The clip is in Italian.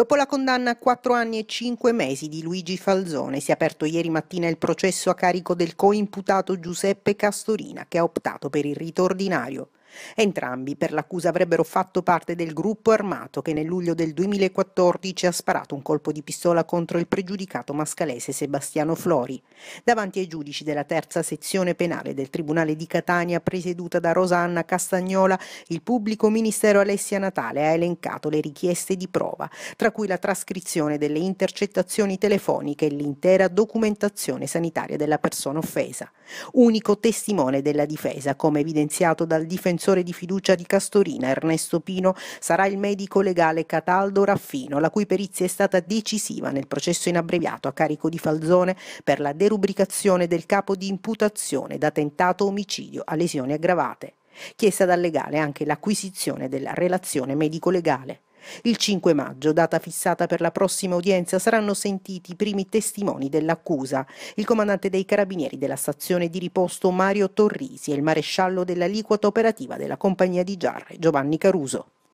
Dopo la condanna a 4 anni e 5 mesi di Luigi Falzone si è aperto ieri mattina il processo a carico del coimputato Giuseppe Castorina che ha optato per il rito ordinario. Entrambi per l'accusa avrebbero fatto parte del gruppo armato che nel luglio del 2014 ha sparato un colpo di pistola contro il pregiudicato mascalese Sebastiano Flori. Davanti ai giudici della terza sezione penale del Tribunale di Catania presieduta da Rosanna Castagnola, il pubblico ministero Alessia Natale ha elencato le richieste di prova, tra cui la trascrizione delle intercettazioni telefoniche e l'intera documentazione sanitaria della persona offesa. Unico testimone della difesa, come evidenziato dal difensore difensore di fiducia di Castorina, Ernesto Pino, sarà il medico legale Cataldo Raffino, la cui perizia è stata decisiva nel processo in abbreviato a carico di Falzone per la derubricazione del capo di imputazione da tentato omicidio a lesioni aggravate. Chiesta dal legale anche l'acquisizione della relazione medico-legale. Il 5 maggio, data fissata per la prossima udienza, saranno sentiti i primi testimoni dell'accusa, il comandante dei carabinieri della stazione di riposto Mario Torrisi e il maresciallo dell'aliquota operativa della compagnia di Giarre Giovanni Caruso.